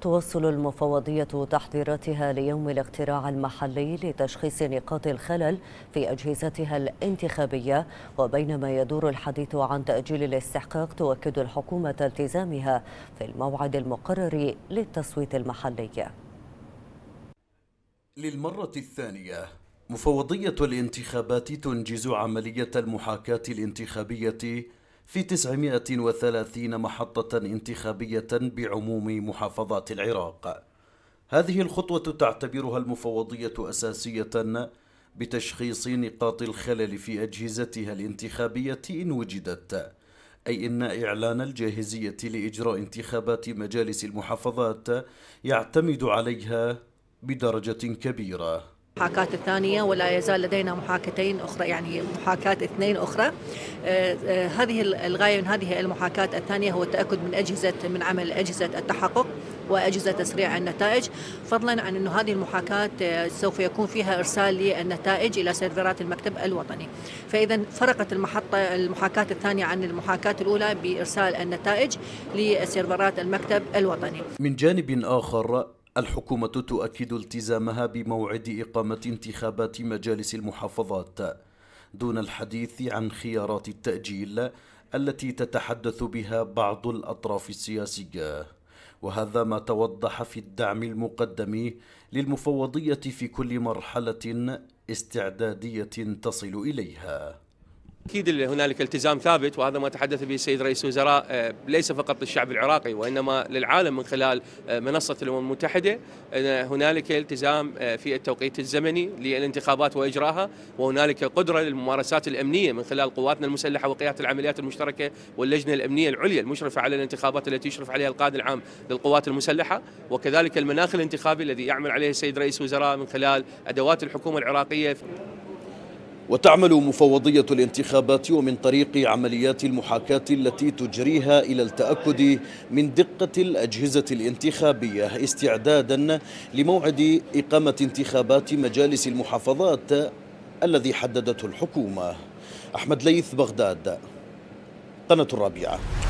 تواصل المفوضية تحضيراتها ليوم الاقتراع المحلي لتشخيص نقاط الخلل في أجهزتها الانتخابية وبينما يدور الحديث عن تأجيل الاستحقاق تؤكد الحكومة التزامها في الموعد المقرر للتصويت المحلي للمرة الثانية مفوضية الانتخابات تنجز عملية المحاكاة الانتخابية في 930 محطة انتخابية بعموم محافظات العراق هذه الخطوة تعتبرها المفوضية أساسية بتشخيص نقاط الخلل في أجهزتها الانتخابية إن وجدت أي إن إعلان الجاهزية لإجراء انتخابات مجالس المحافظات يعتمد عليها بدرجة كبيرة المحاكاة الثانية ولا يزال لدينا محاكتين أخرى يعني محاكاة اثنين أخرى آه، آه، هذه الغاية من هذه المحاكاة الثانية هو التأكد من أجهزة من عمل أجهزة التحقق واجهزه تسريع النتائج فضلا عن انه هذه المحاكاه آه، سوف يكون فيها ارسال للنتائج الى سيرفرات المكتب الوطني فاذا فرقت المحطه المحاكاه الثانيه عن المحاكاه الاولى بارسال النتائج لسيرفرات المكتب الوطني من جانب اخر الحكومة تؤكد التزامها بموعد إقامة انتخابات مجالس المحافظات دون الحديث عن خيارات التأجيل التي تتحدث بها بعض الأطراف السياسية وهذا ما توضح في الدعم المقدم للمفوضية في كل مرحلة استعدادية تصل إليها اكيد هنالك التزام ثابت وهذا ما تحدث به السيد رئيس الوزراء آه، ليس فقط للشعب العراقي وانما للعالم من خلال آه، منصه الامم المتحده هنالك التزام آه، في التوقيت الزمني للانتخابات واجراها وهنالك قدره للممارسات الامنيه من خلال قواتنا المسلحه وقياده العمليات المشتركه واللجنه الامنيه العليا المشرفه على الانتخابات التي يشرف عليها القائد العام للقوات المسلحه وكذلك المناخ الانتخابي الذي يعمل عليه السيد رئيس الوزراء من خلال ادوات الحكومه العراقيه وتعمل مفوضية الانتخابات ومن طريق عمليات المحاكاة التي تجريها إلى التأكد من دقة الأجهزة الانتخابية استعدادا لموعد إقامة انتخابات مجالس المحافظات الذي حددته الحكومة أحمد ليث بغداد قناة الرابعة